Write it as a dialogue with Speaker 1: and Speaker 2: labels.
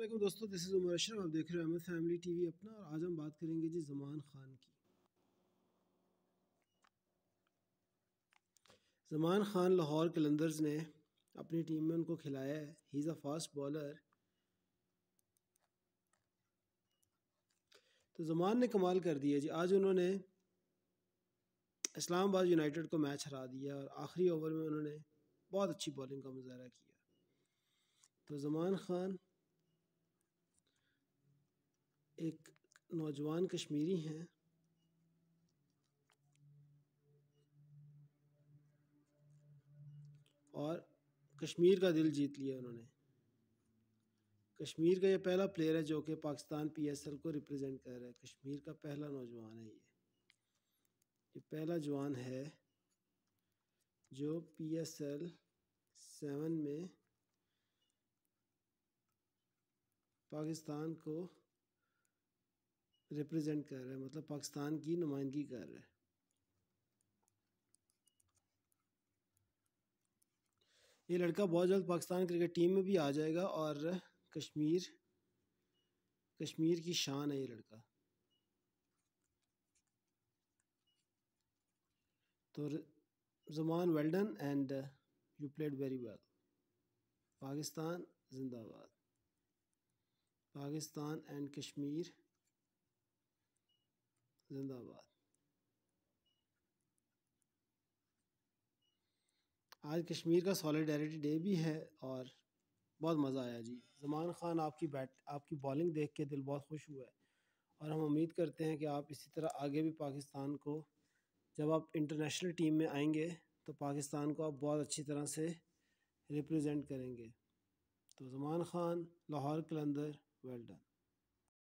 Speaker 1: अल्लाम दोस्तों this is Umar Ashraf आप देख रहे हैं अहमद फैमिली टीवी अपना और आज हम बात करेंगे जी जमान खान की जमान खान लाहौर कलंदर्स ने अपनी टीम में उनको खिलाया है he is a fast bowler तो जमान ने कमाल कर दिया जी आज उन्होंने इस्लामाबाद यूनाइटेड को मैच हरा दिया और आखिरी ओवर में उन्होंने बहुत अच्छी बॉलिंग का मुजाहरा किया तो जमान खान एक नौजवान कश्मीरी हैं और कश्मीर का दिल जीत लिया उन्होंने कश्मीर का ये पहला प्लेयर है जो कि पाकिस्तान पीएसएल को रिप्रेजेंट कर रहा है कश्मीर का पहला नौजवान है ये ये पहला जवान है जो पीएसएल सेवन में पाकिस्तान को रिप्रेजेंट कर रहा है मतलब पाकिस्तान की नुमाइंदगी कर रहा है ये लड़का बहुत जल्द पाकिस्तान क्रिकेट टीम में भी आ जाएगा और कश्मीर कश्मीर की शान है ये लड़का तो Zaman well done and you played very well Pakistan जिंदाबाद पाकिस्तान एंड कश्मीर जिंदाबाद आज कश्मीर का सॉलिडारिटी डे भी है और बहुत मज़ा आया जी जमान खान आपकी बैट आपकी बॉलिंग देख के दिल बहुत खुश हुआ है और हम उम्मीद करते हैं कि आप इसी तरह आगे भी पाकिस्तान को जब आप इंटरनेशनल टीम में आएंगे तो पाकिस्तान को आप बहुत अच्छी तरह से रिप्रेजेंट करेंगे तो जमान खान लाहौर कलंदर वेल डन